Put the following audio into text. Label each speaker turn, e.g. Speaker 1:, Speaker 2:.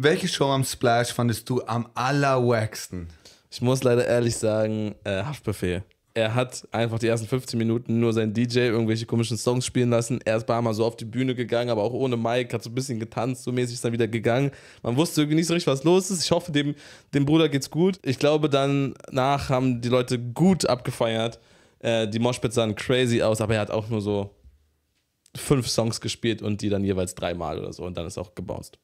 Speaker 1: Welche Show am Splash fandest du am allerwacksten? Ich muss leider ehrlich sagen, äh, Haftbefehl. Er hat einfach die ersten 15 Minuten nur seinen DJ irgendwelche komischen Songs spielen lassen. Er ist ein paar Mal so auf die Bühne gegangen, aber auch ohne Mike, hat so ein bisschen getanzt, so mäßig ist dann wieder gegangen. Man wusste irgendwie nicht so richtig, was los ist. Ich hoffe, dem, dem Bruder geht's gut. Ich glaube, danach haben die Leute gut abgefeiert. Äh, die Moshpits sahen crazy aus, aber er hat auch nur so fünf Songs gespielt und die dann jeweils dreimal oder so und dann ist auch gebounced.